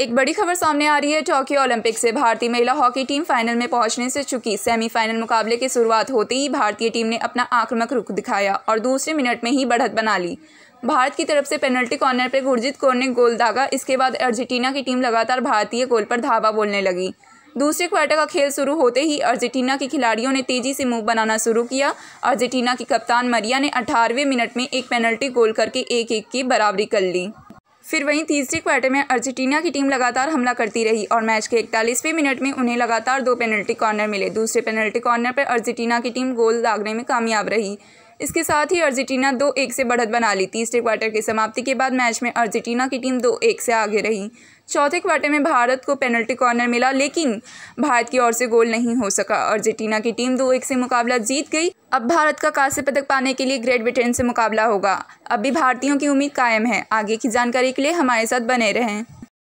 एक बड़ी खबर सामने आ रही है टोक्यो ओलंपिक से भारतीय महिला हॉकी टीम फाइनल में पहुंचने से चुकी सेमीफाइनल मुकाबले की शुरुआत होते ही भारतीय टीम ने अपना आक्रामक रुख दिखाया और दूसरे मिनट में ही बढ़त बना ली भारत की तरफ से पेनल्टी कॉर्नर पर गुरजीत कौर ने गोल दागा इसके बाद अर्जेंटीना की टीम लगातार भारतीय गोल पर धावा बोलने लगी दूसरे क्वार्टर का खेल शुरू होते ही अर्जेंटीना के खिलाड़ियों ने तेजी से मूव बनाना शुरू किया अर्जेंटीना की कप्तान मरिया ने अठारहवें मिनट में एक पेनल्टी गोल करके एक एक की बराबरी कर ली फिर वहीं तीसरे क्वार्टर में अर्जेंटीना की टीम लगातार हमला करती रही और मैच के इकतालीसवें मिनट में उन्हें लगातार दो पेनल्टी कॉर्नर मिले दूसरे पेनल्टी कॉर्नर पर अर्जेंटीना की टीम गोल दागने में कामयाब रही इसके साथ ही अर्जेंटीना दो एक से बढ़त बना ली तीसरे क्वार्टर की समाप्ति के बाद मैच में अर्जेंटीना की टीम दो एक से आगे रही चौथे क्वार्टर में भारत को पेनल्टी कॉर्नर मिला लेकिन भारत की ओर से गोल नहीं हो सका अर्जेंटीना की टीम दो एक से मुकाबला जीत गई अब भारत का कांस्य पदक पाने के लिए ग्रेट ब्रिटेन से मुकाबला होगा अब भी भारतीयों की उम्मीद कायम है आगे की जानकारी के लिए हमारे साथ बने रहें